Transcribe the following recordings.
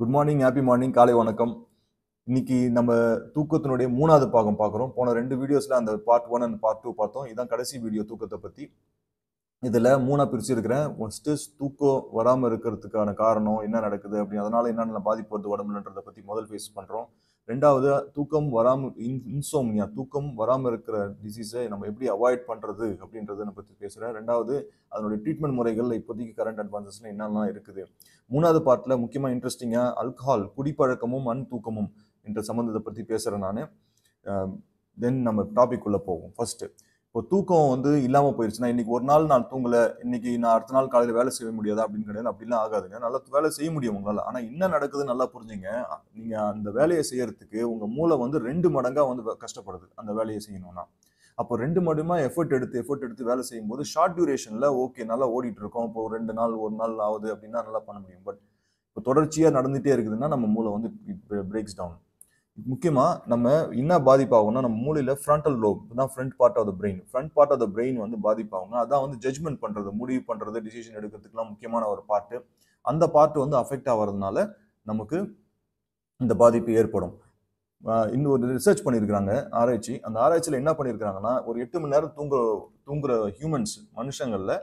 Good morning happy morning காலை வணக்கம் இன்னைக்கு நம்ம தூக்கத்தினுடைய மூணாவது பாகம் பார்க்குறோம் போன ரெண்டு வீடியோஸில் அந்த part one and part two பார்த்தோம் இதுதான் கடைசி வீடியோ தூக்கத்தை பற்றி இதில் மூணாக பிரிச்சிருக்கிறேன் ஸ்டெஸ் தூக்கம் வராமல் இருக்கிறதுக்கான காரணம் என்ன நடக்குது அப்படின்னு அதனால் என்னென்ன பாதிப்பு வருது உடம்புலன்றதை பற்றி முதல் ஃபேஸ் பண்ணுறோம் ரெண்டாவது தூக்கம் வராமல் இன் இன்சோம்னியா தூக்கம் வராமல் இருக்கிற டிசீஸை நம்ம எப்படி அவாய்ட் பண்ணுறது அப்படின்றத நான் பற்றி பேசுகிறேன் ரெண்டாவது அதனுடைய ட்ரீட்மெண்ட் முறைகள் இப்போதைக்கு கரண்ட் அட்வான்சஸில் என்னெல்லாம் இருக்குது மூணாவது பார்ட்டில் முக்கியமாக இன்ட்ரெஸ்டிங்காக அல்கஹால் குடிப்பழக்கமும் அன் தூக்கமும் என்ற சம்மந்தத்தை பற்றி பேசுகிறேன் நான் தென் நம்ம டாபிக் உள்ளே போவோம் ஃபஸ்ட்டு இப்போ தூக்கம் வந்து இல்லாமல் போயிடுச்சுன்னா இன்னைக்கு ஒரு நாள் நான் தூங்கலை இன்னைக்கு நான் அடுத்த நாள் காலையில் வேலை செய்ய முடியாது அப்படின்னு கிடையாது அப்படிலாம் ஆகாதுங்க நல்லா வேலை செய்ய முடியும் உங்களால் ஆனால் என்ன நடக்குதுன்னு நல்லா புரிஞ்சுங்க நீங்கள் அந்த வேலையை செய்யறதுக்கு உங்கள் மூளை வந்து ரெண்டு மடங்காக வந்து கஷ்டப்படுது அந்த வேலையை செய்யணும்னா அப்போ ரெண்டு மடமா எஃபர்ட் எடுத்து எஃபர்ட் எடுத்து வேலை செய்யும்போது ஷார்ட் டியூரேஷனில் ஓகே நல்லா ஓடிட்டு இருக்கோம் இப்போ ரெண்டு நாள் ஒரு நாள் ஆகுது அப்படின்னா நல்லா பண்ண முடியும் பட் இப்போ தொடர்ச்சியாக நடந்துகிட்டே இருக்குதுன்னா நம்ம மூளை வந்து பிரேக்ஸ் டவுன் முக்கியமாக நம்ம என்ன பாதிப்பாகும்னா நம்ம மூளையில் ஃப்ரண்டல் லோப் தான் front part of the brain front part of the brain வந்து பாதிப்பாகுங்க அதான் வந்து ஜட்மெண்ட் பண்ணுறது முடிவு பண்ணுறது டிசிஷன் எடுக்கிறதுக்குலாம் முக்கியமான ஒரு பார்ட்டு அந்த பார்ட்டு வந்து அஃபெக்ட் ஆகிறதுனால நமக்கு இந்த பாதிப்பு ஏற்படும் இன்னொரு ஒரு ரிசர்ச் பண்ணியிருக்கிறாங்க ஆராய்ச்சி அந்த ஆராய்ச்சியில் என்ன பண்ணியிருக்கிறாங்கன்னா ஒரு எட்டு மணி நேரம் தூங்குற தூங்குற ஹியூமன்ஸ் மனுஷங்களில்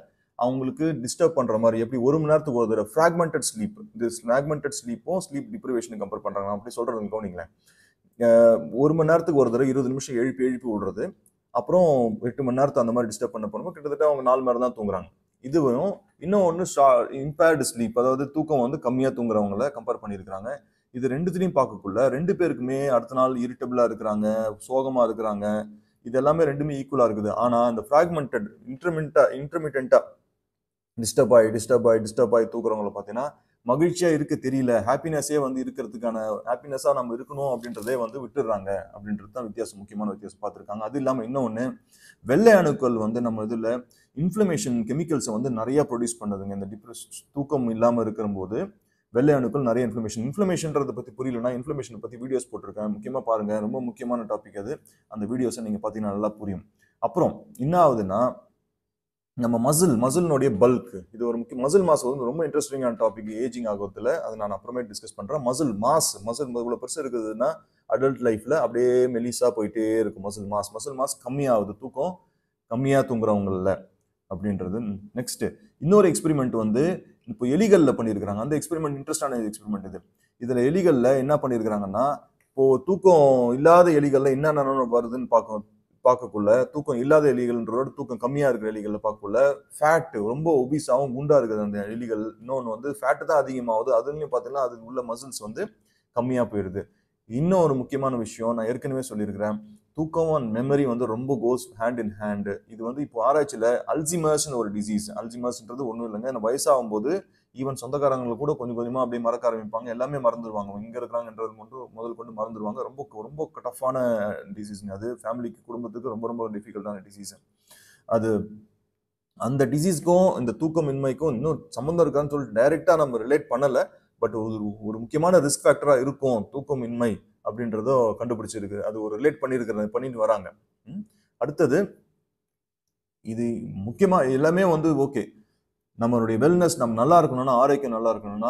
அவங்களுக்கு டிஸ்டர்ப் பண்ணுற மாதிரி எப்படி ஒரு மணி நேரத்துக்கு ஒரு ஃப்ராக்மெண்டட் ஸ்லீப் இந்த ஃப்ராக்மெண்டட் ஸ்லீப்பும் ஸ்லீப் டிப்ரிவேஷனும் கம்பேர் பண்ணுறாங்க அப்படி சொல்கிறது கவனிங்களேன் ஒரு மணி நேரத்துக்கு ஒரு தடவை இருபது நிமிஷம் எழுப்பி எழுப்பி விடுறது அப்புறம் எட்டு மணி நேரத்தை அந்த மாதிரி டிஸ்டர்ப் பண்ண போனோம் கிட்டத்தட்ட அவங்க நாலு மணி தான் தூங்குறாங்க இதுவும் இன்னும் ஒன்று இம்பேர்டு ஸ்லீப் அதாவது தூக்கம் வந்து கம்மியாக தூங்குறவங்கள கம்பேர் பண்ணியிருக்கிறாங்க இது ரெண்டுத்துலையும் பார்க்கக்குள்ள ரெண்டு பேருக்குமே அடுத்த நாள் இரிட்டபிளாக இருக்கிறாங்க சோகமாக இருக்கிறாங்க இது எல்லாமே ரெண்டுமே ஈக்குவலாக இருக்குது ஆனால் அந்த ஃப்ராக்மெண்டட் இன்டர்மிட்டா இன்டர்மிட்டண்ட்டாக டிஸ்டர்ப் ஆகி டிஸ்டர்ப் ஆகி டிஸ்டர்ப் ஆகி தூக்குறவங்கள பார்த்தீங்கன்னா மகிழ்ச்சியா இருக்க தெரியல ஹாப்பினஸ்ஸே வந்து இருக்கிறதுக்கான ஹாப்பினஸ்ஸா நம்ம இருக்கணும் அப்படின்றதே வந்து விட்டுடுறாங்க அப்படின்றது தான் வித்தியாசம் முக்கியமான வித்தியாசம் பார்த்துருக்காங்க அது இல்லாமல் இன்னொன்று வெள்ளை அணுக்கள் வந்து நம்ம இதில் இன்ஃப்ளமேஷன் கெமிக்கல்ஸை வந்து நிறையா ப்ரொடியூஸ் பண்ணதுங்க இந்த டிப்ரெஸ் தூக்கம் இல்லாமல் இருக்கிற போது வெள்ளை அணுக்கள் நிறைய இன்ஃப்ளமேஷன் இன்ஃப்ளமேஷன்றதை பற்றி புரியலன்னா இன்ஃப்ளமேஷனை பற்றி வீடியோஸ் போட்டிருக்கேன் முக்கியமாக பாருங்கள் ரொம்ப முக்கியமான டாபிக் அது அந்த வீடியோஸை நீங்கள் பார்த்தீங்கன்னா நல்லா புரியும் அப்புறம் என்ன ஆகுதுன்னா நம்ம மசில் மசில்னுடைய பல்க் இது ஒரு முக்கிய மசில் மாஸ் வந்து ரொம்ப இன்ட்ரெஸ்டிங்கான டாபிக் ஏஜிங் ஆகத்தில் அதை நான் அப்புறமே டிஸ்கஸ் பண்ணுறேன் மசில் மாஸ் மசில் இவ்வளோ பெருசு இருக்குதுன்னா அடல்ட் லைஃப்பில் அப்படியே மெலிசாக போயிட்டே இருக்கும் மசில் மாஸ் மசில் மாஸ் கம்மியாகுது தூக்கம் கம்மியாக தூங்குறவங்களில் அப்படின்றது நெக்ஸ்ட்டு இன்னொரு எக்ஸ்பெரிமெண்ட் வந்து இப்போ எலிகளில் பண்ணியிருக்கிறாங்க அந்த எக்ஸ்பெரிமெண்ட் இன்ட்ரெஸ்டான எக்ஸ்பெரிமெண்ட் இது இதில் எலிகளில் என்ன பண்ணியிருக்கிறாங்கன்னா இப்போது தூக்கம் இல்லாத எலிகளில் என்னென்ன வருதுன்னு பார்க்கணும் பார்க்கக்குள்ள தூக்கம் இல்லாத எலிகள்ன்றதோட தூக்கம் கம்மியாக இருக்கிற எலிகளில் பார்க்கக்குள்ள ஃபேட்டு ரொம்ப ஒபிஸாகவும் குண்டாக இருக்குது அந்த எலிகள் இன்னொன்று வந்து ஃபேட்டு தான் அதிகமாகுது அதுலேயும் பார்த்தீங்கன்னா அதுக்கு உள்ள மசில்ஸ் வந்து கம்மியாக போயிடுது இன்னும் ஒரு முக்கியமான விஷயம் நான் ஏற்கனவே சொல்லியிருக்கிறேன் தூக்கம் அண்ட் மெமரி வந்து ரொம்ப கோஸ் ஹேண்ட் இன் ஹேண்டு இது வந்து இப்போ ஆராய்ச்சியில் அல்சிமர்ஸ்னு ஒரு டிசீஸ் அல்சிமர்ஸ்ன்றது ஒன்றும் இல்லைங்க இந்த வயசாகும் போது ஈவன் சொந்தக்காரங்களை கூட கொஞ்சம் கொஞ்சமாக அப்படியே மறக்க ஆரம்பிப்பாங்க எல்லாமே மறந்துடுவாங்க இங்கே இருக்கிறாங்கன்றது கொண்டு முதல் கொண்டு மறந்துடுவாங்க ரொம்ப ரொம்ப டஃப்பான டிசீஸ்ங்க அது ஃபேமிலிக்கு குடும்பத்துக்கு ரொம்ப ரொம்ப டிஃபிகல்ட்டான டிசீஸ் அது அந்த டிசீஸ்க்கும் இந்த தூக்கமின்மைக்கும் இன்னும் சம்மந்தம் இருக்கான்னு சொல்லிட்டு டைரெக்டாக நம்ம ரிலேட் பண்ணலை பட் ஒரு ஒரு முக்கியமான ரிஸ்க் ஃபேக்டராக இருக்கும் தூக்கமின்மை அப்படின்றதோ கண்டுபிடிச்சிருக்கு அது ஒரு ரிலேட் பண்ணியிருக்கிற பண்ணிட்டு வராங்க அடுத்தது இது முக்கியமாக எல்லாமே வந்து ஓகே நம்மளுடைய வெல்னஸ் நம்ம நல்லா இருக்கணும்னா ஆரோக்கியம் நல்லா இருக்கணும்னா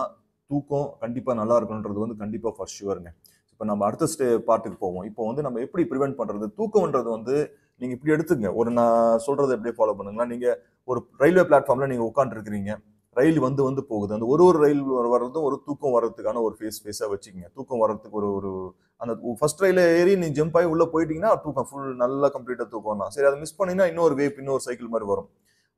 தூக்கம் கண்டிப்பாக நல்லா இருக்கணுன்றது வந்து கண்டிப்பாக ஃபர்ஸ்ட் ஷுவருங்க இப்போ நம்ம அடுத்த ஸ்டே பார்ட்டுக்கு போவோம் இப்போ வந்து நம்ம எப்படி ப்ரிவென்ட் பண்ணுறது தூக்கம்ன்றது வந்து நீங்கள் இப்படி எடுத்துங்க ஒரு நான் சொல்கிறத எப்படியே ஃபாலோ பண்ணுங்களா நீங்கள் ஒரு ரயில்வே பிளாட்ஃபார்மில் நீங்கள் உட்காந்துருக்கிறீங்க ரயில் வந்து வந்து போகுது அந்த ஒரு ஒரு ரயில் வர்றதும் ஒரு தூக்கம் வர்றதுக்கான ஒரு ஃபேஸ் ஃபேஸாக வச்சுக்கோங்க தூக்கம் வர்றதுக்கு ஒரு ஒரு அந்த ஃபர்ஸ்ட் ரயில் ஏறி நீ ஜம்ப் ஆகி உள்ளே போயிட்டீங்கன்னா தூக்கம் ஃபுல் நல்லா கம்ப்ளீட்டாக தூக்கம் தான் சரி அதை மிஸ் பண்ணிங்கன்னா இன்னொரு வேப் இன்னொரு சைக்கிள் மாதிரி வரும்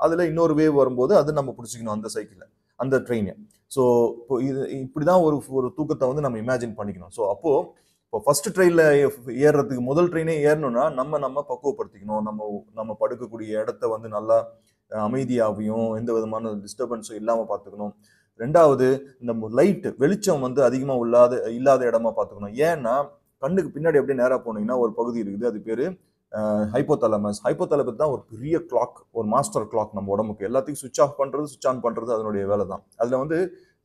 அதில் இன்னொரு வேவ் வரும்போது அது நம்ம பிடிச்சிக்கணும் அந்த சைக்கிளை அந்த ட்ரெயினை ஸோ இப்போ இது இப்படி தான் ஒரு ஒரு தூக்கத்தை வந்து நம்ம இமேஜின் பண்ணிக்கணும் ஸோ அப்போது இப்போ ஃபஸ்ட் ட்ரெயினில் ஏறுறதுக்கு முதல் ட்ரெயினே ஏறணும்னா நம்ம நம்ம பக்குவப்படுத்திக்கணும் நம்ம நம்ம படுக்கக்கூடிய இடத்த வந்து நல்லா அமைதியாகவும் எந்த விதமான டிஸ்டர்பன்ஸும் இல்லாமல் பார்த்துக்கணும் ரெண்டாவது இந்த லைட்டு வெளிச்சம் வந்து அதிகமாக இல்லாத இல்லாத இடமா பார்த்துக்கணும் ஏன்னா கண்ணுக்கு பின்னாடி அப்படியே நேராக போனீங்கன்னா ஒரு பகுதி இருக்குது அது பேர் ஹைப்போதலமஸ் ஹைப்போதலமஸ் தான் ஒரு பெரிய கிளாக் ஒரு மாஸ்டர் கிளாக் நம்ம உடம்புக்கு எல்லாத்தையும் சுவிச் ஆஃப் பண்ணுறது சுவிச் ஆன் பண்ணுறது அதனுடைய வேலை தான் அதில் வந்து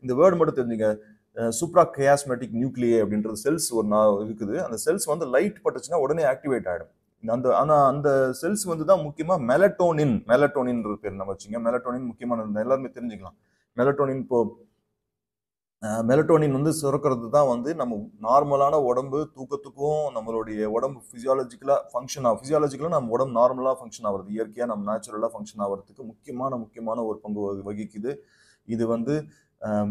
இந்த வேர்டு மட்டும் தெரிஞ்சுங்க சூப்ரா கேஸ்மெட்டிக் நியூக்ளியே அப்படின்றது செல்ஸ் ஒரு நான் இருக்குது அந்த செல்ஸ் வந்து லைட் பட்டுச்சுன்னா உடனே ஆக்டிவேட் ஆகிடும் அந்த ஆனால் அந்த செல்ஸ் வந்து தான் முக்கியமாக மெலட்டோனின் மெலட்டோனின் பேர் நம்ம வச்சுங்க மெலட்டோனின் முக்கியமானது எல்லாருமே தெரிஞ்சுக்கலாம் மெலட்டோனின் இப்போது மெலட்டோனின் வந்து சுரக்கிறது தான் வந்து நம்ம நார்மலான உடம்பு தூக்கத்துக்கும் நம்மளுடைய உடம்பு ஃபிசியாலஜிக்கலாக ஃபங்க்ஷன் ஆகும் ஃபிசியாலஜிக்கலாக நம்ம உடம்பு நார்மலாக ஃபங்க்ஷன் ஆகிறது இயற்கையாக நம்ம நேச்சுரலாக ஃபங்க்ஷன் ஆகிறதுக்கு முக்கியமான முக்கியமான ஒரு பங்கு வகிக்குது இது வந்து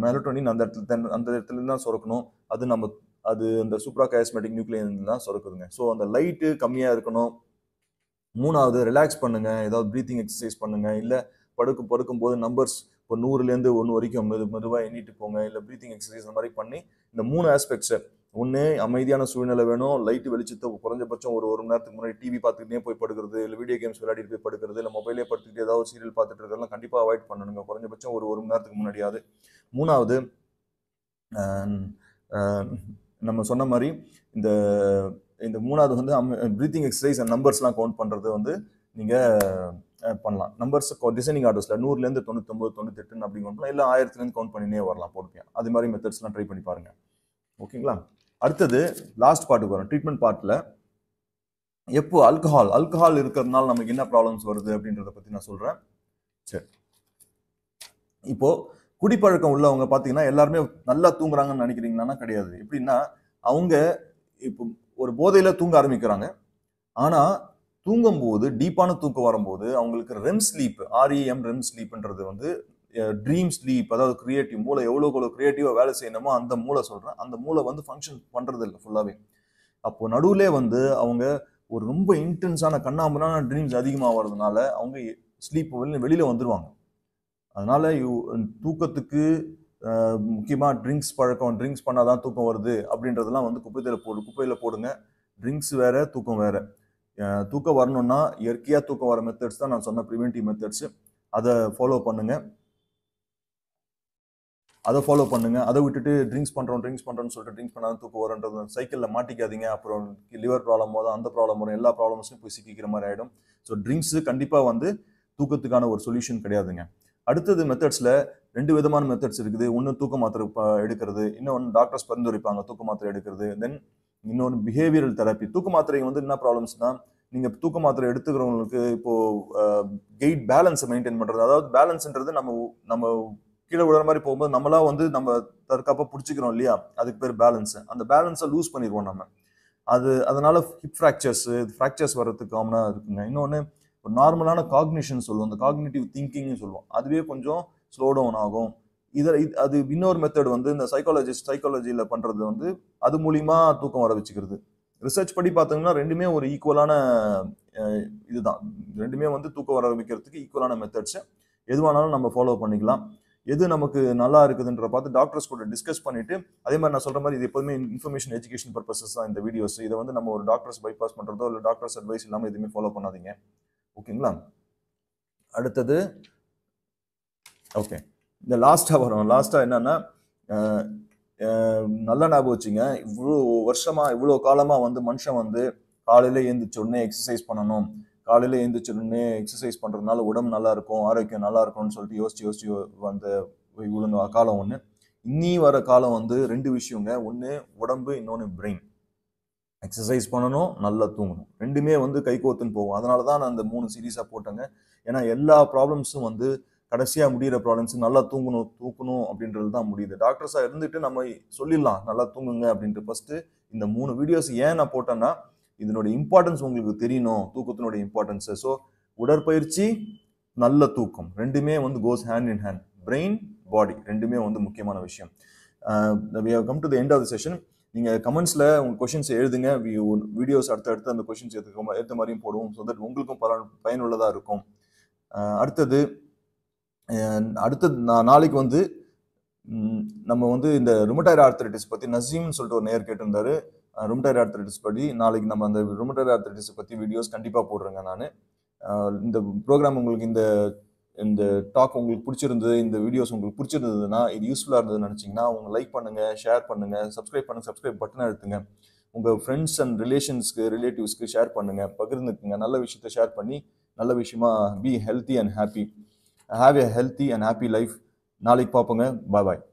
மெலட்டோனின் அந்த இடத்துல அந்த இடத்துலேருந்து தான் சுரக்கணும் அது நம்ம அது அந்த சூப்ரா கேஸ்மெட்டிக் நியூக்ளியன் தான் சுரக்குதுங்க ஸோ அந்த லைட்டு கம்மியாக இருக்கணும் மூணாவது ரிலாக்ஸ் பண்ணுங்கள் ஏதாவது ப்ரீத்திங் எக்ஸசைஸ் பண்ணுங்கள் இல்லை படுக்கும் படுக்கும் போது நம்பர்ஸ் இப்போ நூறுலேருந்து ஒன்று வரைக்கும் மெது மெதுவாக எண்ணிட்டு போங்க இல்லை ப்ரீத்திங் எக்ஸசைஸ் இந்த மாதிரி பண்ணி இந்த மூணு ஆஸ்பெக்ட்ஸை ஒன்று அமைதியான சூழ்நிலை வேணும் லைட்டு வெளிச்சத்தை குறைஞ்சபட்சம் ஒரு ஒரு மணி நேரத்துக்கு முன்னாடி டிவி பார்த்துக்கிட்டே போய் படுக்கிறது இல்லை வீடியோ கேம்ஸ் விளையாடிட்டு போய் படுக்கிறது இல்லை மொபைலே படுத்துக்கிட்டு ஏதாவது சீரியல் பார்த்துட்டு இருக்கிறதெல்லாம் கண்டிப்பாக அவாய்ட் பண்ணணுங்க குறைஞ்சபட்சம் ஒரு ஒரு மணி நேரத்துக்கு முன்னாடியாவது மூணாவது நம்ம சொன்ன மாதிரி இந்த இந்த மூணாவது வந்து ப்ரீத்திங் எக்ஸசைஸ் அண்ட் நம்பர்ஸ்லாம் கவுண்ட் பண்ணுறது வந்து நீங்கள் பண்ணலாம் நம்பர்ஸ் டிசைனிங் ஆர்டர்ஸில் நூறுலேருந்து தொண்ணூத்தொம்பது தொண்ணூத்தெட்டுன்னு அப்படிங்கிற இல்லை ஆயிரத்துலேருந்து கவுண்ட் பண்ணினே வரலாம் போட்டுக்கலாம் அது மாதிரி மெத்தட்ஸ்லாம் ட்ரை பண்ணி பாருங்கள் ஓகேங்களா அடுத்தது லாஸ்ட் பார்ட்டுக்கு வரும் ட்ரீட்மெண்ட் பார்ட்டில் எப்போ அல்கஹால் அல்கஹால் இருக்கிறதுனால நமக்கு என்ன ப்ராப்ளம்ஸ் வருது அப்படின்றத பற்றி நான் சொல்கிறேன் சரி இப்போது குடிப்பழக்கம் உள்ளவங்க பார்த்தீங்கன்னா எல்லாருமே நல்லா தூங்குறாங்கன்னு நினைக்கிறீங்களான்னா கிடையாது எப்படின்னா அவங்க இப்போ ஒரு போதையில் தூங்க ஆரம்பிக்கிறாங்க ஆனால் தூங்கும்போது டீப்பான தூக்கம் வரும்போது அவங்களுக்கு ரெம் ஸ்லீப் ஆர்இஎம் ரெம் ஸ்லீப்ன்றது வந்து ட்ரீம் ஸ்லீப் அதாவது கிரியேட்டிவ் மூளை எவ்வளோ எவ்வளோ கிரியேட்டிவாக வேலை செய்யணுமோ அந்த மூளை சொல்கிறேன் அந்த மூளை வந்து ஃபங்க்ஷன் பண்ணுறது இல்லை ஃபுல்லாகவே அப்போது நடுவில் வந்து அவங்க ஒரு ரொம்ப இன்டென்ஸான கண்ணாமூலான ட்ரீம்ஸ் அதிகமாக வர்றதுனால அவங்க ஸ்லீப் வெளியில் வெளியில் வந்துடுவாங்க அதனால் தூக்கத்துக்கு முக்கியமாக ட்ரிங்க்ஸ் பழக்கம் ட்ரிங்க்ஸ் பண்ணால் தான் தூக்கம் வருது அப்படின்றதெல்லாம் வந்து குப்பையில் போடு குப்பையில் போடுங்க ட்ரிங்க்ஸ் வேறு தூக்கம் வேறு தூக்கம் வரணும்னா இயற்கையாக தூக்கம் வர மெத்தட்ஸ் தான் நான் சொன்ன ப்ரிவென்டிவ் மெத்தட்ஸு அதை ஃபாலோ பண்ணுங்க அதை ஃபாலோ பண்ணுங்க அதை விட்டுட்டு ட்ரிங்க்ஸ் பண்ணுறோம் ட்ரிங்க்ஸ் பண்ணுறோம்னு சொல்லிட்டு ட்ரிங்க்ஸ் பண்ணாத தூக்கம் வரன்றது சைக்கிளில் மாட்டிக்காதீங்க அப்புறம் லிவர் ப்ராப்ளம் வரும் அந்த ப்ராப்ளம் வரும் எல்லா ப்ராப்ளம்ஸும் போய் சிக்கிக்கிற மாதிரி ஆகிடும் ஸோ ட்ரிங்க்ஸ் கண்டிப்பாக வந்து தூக்கத்துக்கான ஒரு சொல்யூஷன் கிடையாதுங்க அடுத்தது மெத்தட்ஸில் ரெண்டு விதமான மெத்தட்ஸ் இருக்குது ஒன்று தூக்க மாத்திரை எடுக்கிறது இன்னொன்று டாக்டர்ஸ் பரிந்துரைப்பாங்க தூக்க மாத்திரை எடுக்கிறது தென் இன்னொன்று பிஹேவியரல் தெரப்பி தூக்க மாத்திரை வந்து என்ன ப்ராப்ளம்ஸ்னா நீங்கள் தூக்க மாத்திரை எடுத்துக்கிறவங்களுக்கு இப்போது கெயிட் பேலன்ஸை மெயின்டைன் பண்ணுறது அதாவது பேலன்ஸ்ன்றது நம்ம நம்ம கீழே விடுற மாதிரி போகும்போது நம்மளா வந்து நம்ம தற்காப்பாக பிடிச்சிக்கிறோம் இல்லையா அதுக்கு பேர் பேலன்ஸு அந்த பேலன்ஸை லூஸ் பண்ணிடுவோம் நம்ம அது அதனால ஹிப் ஃப்ராக்சர்ஸு ஃப்ராக்சர்ஸ் வர்றதுக்கு காமனாக இருக்குங்க இன்னொன்று ஒரு நார்மலான காக்னிஷன் சொல்லுவோம் அந்த காக்னேட்டிவ் திங்கிங்னு சொல்லுவோம் அதுவே கொஞ்சம் ஸ்லோ டவுன் ஆகும் இதில் இது அது இன்னொரு மெத்தட் வந்து இந்த சைக்காலஜிஸ்ட் சைக்காலஜியில் பண்ணுறது வந்து அது மூலிமா தூக்கம் வர வச்சுக்கிறது ரிசர்ச் படி பார்த்தீங்கன்னா ரெண்டுமே ஒரு ஈக்குவலான இதுதான் ரெண்டுமே வந்து தூக்கம் வர வைக்கிறதுக்கு ஈக்குவலான மெத்தட்ஸை எதுவானாலும் நம்ம ஃபாலோ பண்ணிக்கலாம் எது நமக்கு நல்லா இருக்குதுன்ற பார்த்து டாக்டர்ஸ் கூட டிஸ்கஸ் பண்ணிவிட்டு அதே மாதிரி நான் சொல்கிற மாதிரி இது எப்போதுமே இன்ஃபர்மேஷன் எஜுகேஷன் பர்பஸஸ் தான் இந்த வீடியோஸ் இதை வந்து நம்ம ஒரு டாக்டர்ஸ் பைபாஸ் பண்ணுறதோ இல்லை டாக்டர்ஸ் அட்வைஸ் இல்லாமல் எதுவுமே ஃபாலோ பண்ணாதீங்க ஓகேங்களா அடுத்தது ஓகே இந்த லாஸ்ட்டாக வரும் லாஸ்ட்டாக என்னென்னா நல்ல ஞாபகம் வச்சுங்க இவ்வளோ வருஷமாக இவ்வளோ காலமாக வந்து மனுஷன் வந்து காலையில் எழுந்திரிச்சோடனே எக்ஸசைஸ் பண்ணணும் காலையில் எழுந்திரிச்சோடனே எக்ஸசைஸ் பண்ணுறதுனால உடம்பு நல்லா இருக்கும் ஆரோக்கியம் நல்லா இருக்கும்னு சொல்லிட்டு யோசிச்சு யோசிச்சு வந்த இவ்வளோ காலம் ஒன்று இன்னி வர காலம் வந்து ரெண்டு விஷயங்க ஒன்று உடம்பு இன்னொன்று பிரெயின் எக்ஸசைஸ் பண்ணணும் நல்லா தூங்கணும் ரெண்டுமே வந்து கைகோத்துன்னு போகும் அதனால தான் நான் அந்த மூணு சீரீஸாக போட்டேங்க ஏன்னா எல்லா ப்ராப்ளம்ஸும் வந்து கடைசியாக முடிகிற ப்ராப்ளம்ஸ் நல்லா தூங்கணும் தூக்கணும் அப்படின்றது தான் முடியுது டாக்டர்ஸாக இருந்துட்டு நம்ம சொல்லிடலாம் நல்லா தூங்குங்க அப்படின்ட்டு ஃபஸ்ட்டு இந்த மூணு வீடியோஸ் ஏன் நான் போட்டேன்னா இதனுடைய இம்பார்ட்டன்ஸ் உங்களுக்கு தெரியணும் தூக்கத்தினுடைய இம்பார்ட்டன்ஸு ஸோ உடற்பயிற்சி நல்ல தூக்கம் ரெண்டுமே வந்து goes hand in hand brain body ரெண்டுமே வந்து முக்கியமான விஷயம் we come to the end of the session நீங்கள் கமெண்ட்ஸில் உங்கள் கொஷின்ஸ் எழுதுங்க வீடியோஸ் அடுத்த அடுத்து அந்த கொஷின்ஸ் எடுத்துக்க ஏற்ற மாதிரியும் போடுவோம் ஸோ தட் உங்களுக்கும் பல பயனுள்ளதாக இருக்கும் uh, அடுத்தது அடுத்த நாளைக்கு வந்து நம்ம வந்து இந்த ருமட்டாய்டு ஆர்த்தரைட்டிஸ் பற்றி நசீம்னு சொல்லிட்டு ஒரு நேர் கேட்டிருந்தாரு ருமட்டாய்டு ஆர்த்தரைட்டிஸ் படி நாளைக்கு நம்ம அந்த ருமட்டாய்டு ஆர்த்தரைட்டிஸ் பற்றி வீடியோஸ் கண்டிப்பாக போடுறேங்க நான் இந்த ப்ரோக்ராம் உங்களுக்கு இந்த இந்த டாக் உங்களுக்கு பிடிச்சிருந்தது இந்த வீடியோஸ் உங்களுக்கு பிடிச்சிருந்ததுன்னா இது யூஸ்ஃபுல்லாக இருந்ததுன்னு நினச்சிங்கன்னா உங்கள் லைக் பண்ணுங்கள் ஷேர் பண்ணுங்கள் சப்ஸ்கிரைப் பண்ணுங்க சப்ஸ்கிரைப் பட்டனை எடுத்துங்க உங்கள் ஃப்ரெண்ட்ஸ் அண்ட் ரிலேஷன்ஸ்க்கு ரிலேட்டிவ்ஸ்க்கு ஷேர் பண்ணுங்கள் பகிர்ந்துக்குங்க நல்ல விஷயத்த ஷேர் பண்ணி நல்ல விஷயமா be healthy and happy have a healthy and happy life நாளைக்கு பார்ப்போங்க Bye bye.